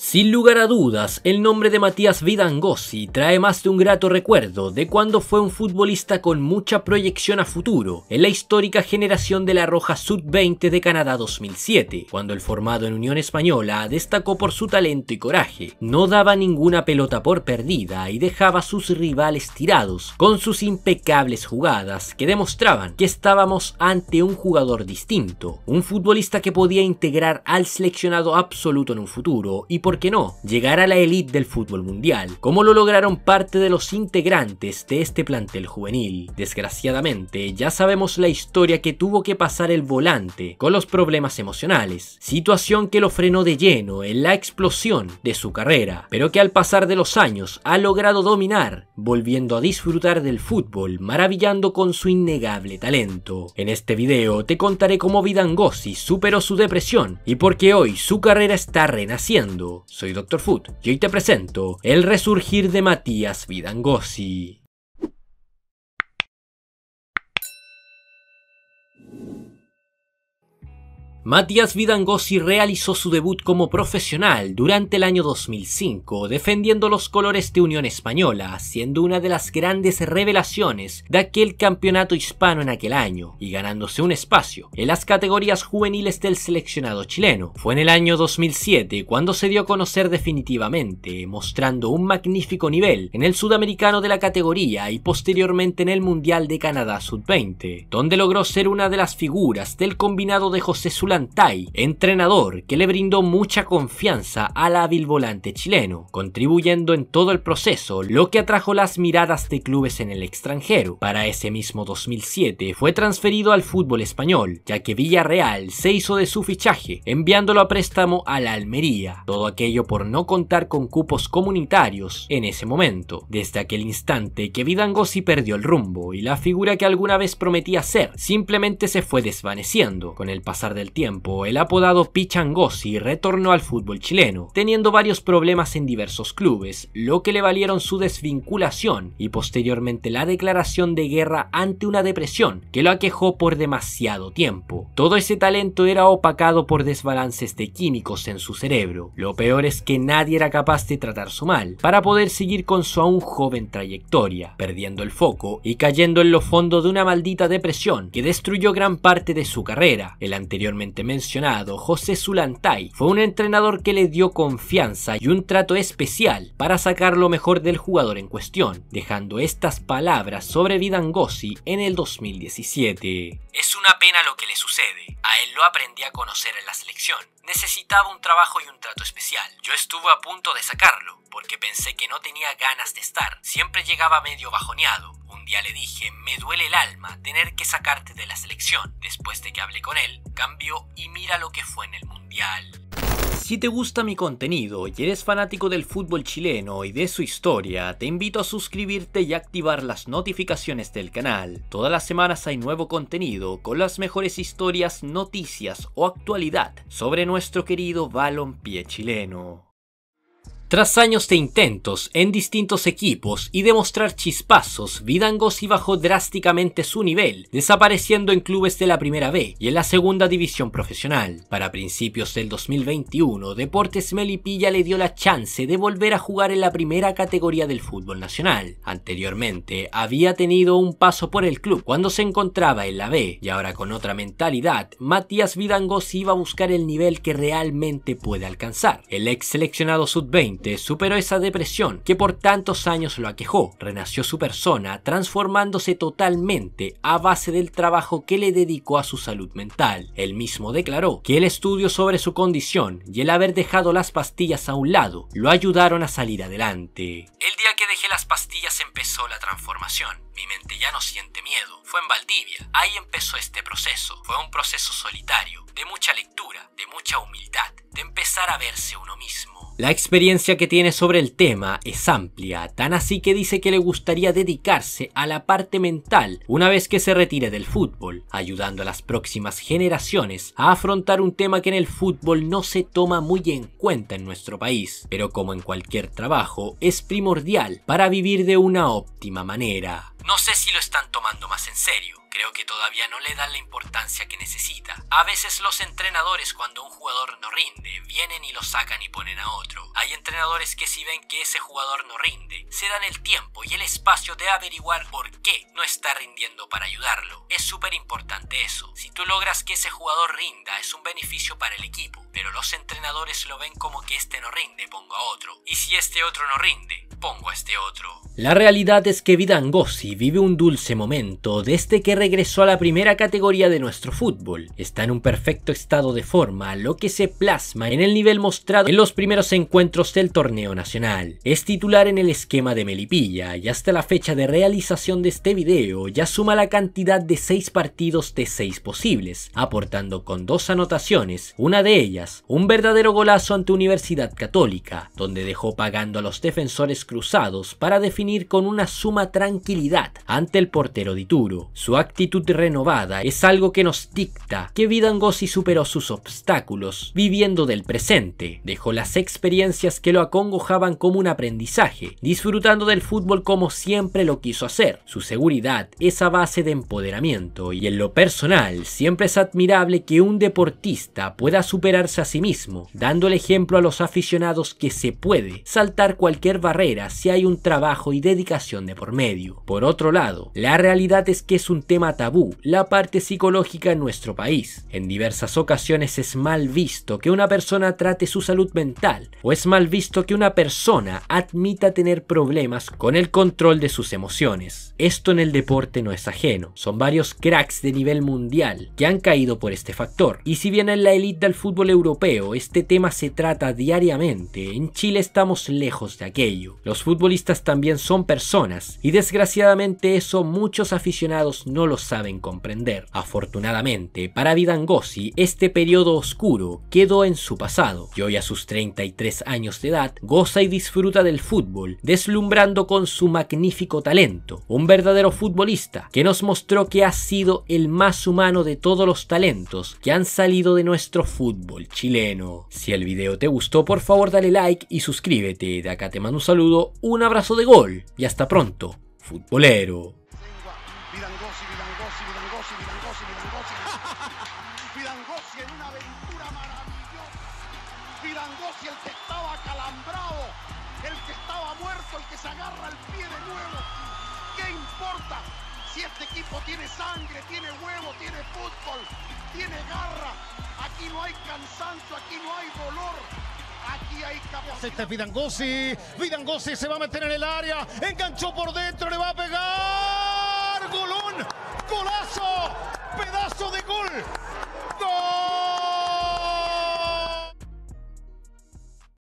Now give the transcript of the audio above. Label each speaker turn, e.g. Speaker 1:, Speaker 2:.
Speaker 1: Sin lugar a dudas, el nombre de Matías Vidangosi trae más de un grato recuerdo de cuando fue un futbolista con mucha proyección a futuro en la histórica generación de la Roja Sud-20 de Canadá 2007, cuando el formado en Unión Española destacó por su talento y coraje. No daba ninguna pelota por perdida y dejaba a sus rivales tirados, con sus impecables jugadas que demostraban que estábamos ante un jugador distinto, un futbolista que podía integrar al seleccionado absoluto en un futuro y por qué no, llegar a la elite del fútbol mundial, como lo lograron parte de los integrantes de este plantel juvenil. Desgraciadamente, ya sabemos la historia que tuvo que pasar el volante con los problemas emocionales, situación que lo frenó de lleno en la explosión de su carrera, pero que al pasar de los años ha logrado dominar, volviendo a disfrutar del fútbol, maravillando con su innegable talento. En este video te contaré cómo Vidangosi superó su depresión y por qué hoy su carrera está renaciendo soy Dr. Food y hoy te presento el resurgir de Matías Vidangosi. Matías Vidangosi realizó su debut como profesional durante el año 2005, defendiendo los colores de Unión Española, siendo una de las grandes revelaciones de aquel campeonato hispano en aquel año y ganándose un espacio en las categorías juveniles del seleccionado chileno. Fue en el año 2007 cuando se dio a conocer definitivamente, mostrando un magnífico nivel en el sudamericano de la categoría y posteriormente en el Mundial de Canadá Sub-20, donde logró ser una de las figuras del combinado de José Sula Tai, entrenador que le brindó mucha confianza al hábil volante chileno, contribuyendo en todo el proceso, lo que atrajo las miradas de clubes en el extranjero. Para ese mismo 2007 fue transferido al fútbol español, ya que Villarreal se hizo de su fichaje, enviándolo a préstamo a la Almería, todo aquello por no contar con cupos comunitarios en ese momento. Desde aquel instante que Vidangosi perdió el rumbo y la figura que alguna vez prometía ser, simplemente se fue desvaneciendo. Con el pasar del tiempo, tiempo, el apodado Pichangosi retornó al fútbol chileno, teniendo varios problemas en diversos clubes, lo que le valieron su desvinculación y posteriormente la declaración de guerra ante una depresión que lo aquejó por demasiado tiempo. Todo ese talento era opacado por desbalances de químicos en su cerebro. Lo peor es que nadie era capaz de tratar su mal para poder seguir con su aún joven trayectoria, perdiendo el foco y cayendo en lo fondo de una maldita depresión que destruyó gran parte de su carrera. El anteriormente mencionado, José Zulantay, fue un entrenador que le dio confianza y un trato especial para sacar lo mejor del jugador en cuestión, dejando estas palabras sobre Vidangosi en el 2017. Es una pena lo que le sucede, a él lo aprendí a conocer en la selección, necesitaba un trabajo y un trato especial. Yo estuve a punto de sacarlo, porque pensé que no tenía ganas de estar, siempre llegaba medio bajoneado, un día le dije, me duele el alma tener que sacarte de la selección. Después de que hablé con él, cambió y mira lo que fue en el Mundial. Si te gusta mi contenido y eres fanático del fútbol chileno y de su historia, te invito a suscribirte y activar las notificaciones del canal. Todas las semanas hay nuevo contenido con las mejores historias, noticias o actualidad sobre nuestro querido balompié chileno. Tras años de intentos en distintos equipos y demostrar chispazos, Vidangosi bajó drásticamente su nivel, desapareciendo en clubes de la Primera B y en la Segunda División Profesional. Para principios del 2021, Deportes Melipilla le dio la chance de volver a jugar en la primera categoría del fútbol nacional. Anteriormente, había tenido un paso por el club cuando se encontraba en la B, y ahora con otra mentalidad, Matías Vidangosi iba a buscar el nivel que realmente puede alcanzar. El ex seleccionado sub-20 superó esa depresión que por tantos años lo aquejó, renació su persona transformándose totalmente a base del trabajo que le dedicó a su salud mental. Él mismo declaró que el estudio sobre su condición y el haber dejado las pastillas a un lado lo ayudaron a salir adelante. El día que dejé las pastillas empezó la transformación. Mi mente ya no siente miedo. Fue en Valdivia. Ahí empezó este proceso. Fue un proceso solitario, de mucha lectura, de mucha humildad, de empezar a verse uno mismo. La experiencia que tiene sobre el tema es amplia, tan así que dice que le gustaría dedicarse a la parte mental una vez que se retire del fútbol, ayudando a las próximas generaciones a afrontar un tema que en el fútbol no se toma muy en cuenta en nuestro país, pero como en cualquier trabajo es primordial para vivir de una óptima manera. No sé si lo están tomando más en serio, creo que todavía no le dan la importancia que necesita. A veces los entrenadores cuando un jugador no rinde, vienen y lo sacan y ponen a otro. Hay entrenadores que si ven que ese jugador no rinde, se dan el tiempo y el espacio de averiguar por qué no está rindiendo para ayudarlo. Es súper importante eso. Si tú logras que ese jugador rinda, es un beneficio para el equipo, pero los entrenadores lo ven como que este no rinde, pongo a otro. Y si este otro no rinde, pongo a este otro. La realidad es que Vidangosi vive un dulce momento desde que regresó a la primera categoría de nuestro fútbol. Está en un perfecto estado de forma, lo que se plasma en el nivel mostrado en los primeros encuentros del torneo nacional. Es titular en el esquema de Melipilla y hasta la fecha de realización de este video ya suma la cantidad de 6 partidos de 6 posibles, aportando con dos anotaciones, una de ellas, un verdadero golazo ante Universidad Católica, donde dejó pagando a los defensores cruzados para definir con una suma tranquilidad ante el portero de Ituro. Su actitud renovada es algo que nos dicta que Vidangosi superó sus obstáculos, viviendo del presente, dejó las experiencias que lo acongojaban como un aprendizaje, disfrutando del fútbol como siempre lo quiso hacer. Su seguridad es a base de empoderamiento y en lo personal siempre es admirable que un deportista pueda superarse a sí mismo, dando el ejemplo a los aficionados que se puede saltar cualquier barrera si hay un trabajo y dedicación de por medio. Por otro lado, la realidad es que es un tema tabú, la parte psicológica en nuestro país. En diversas ocasiones es mal visto que una persona trate su salud mental o es mal visto que una persona admita tener problemas con el control de sus emociones. Esto en el deporte no es ajeno, son varios cracks de nivel mundial que han caído por este factor. Y si bien en la élite del fútbol europeo este tema se trata diariamente, en Chile estamos lejos de aquello. Los futbolistas también son son personas y desgraciadamente eso muchos aficionados no lo saben comprender. Afortunadamente, para Vidangosi, este periodo oscuro quedó en su pasado y hoy a sus 33 años de edad goza y disfruta del fútbol, deslumbrando con su magnífico talento, un verdadero futbolista que nos mostró que ha sido el más humano de todos los talentos que han salido de nuestro fútbol chileno. Si el video te gustó, por favor dale like y suscríbete. De acá te mando un saludo, un abrazo de gol y hasta pronto, futbolero. en una el que estaba acalambrado, el que estaba muerto, el que se agarra el pie de nuevo. ¿Qué importa si este equipo tiene sangre, tiene huevo, tiene fútbol, tiene garra? Aquí no hay cansancio, aquí no hay dolor. Aquí está es Vidangosi. Vidangosi se va a meter en el área. Enganchó por dentro, le va a pegar. Golón. Golazo. Pedazo de gol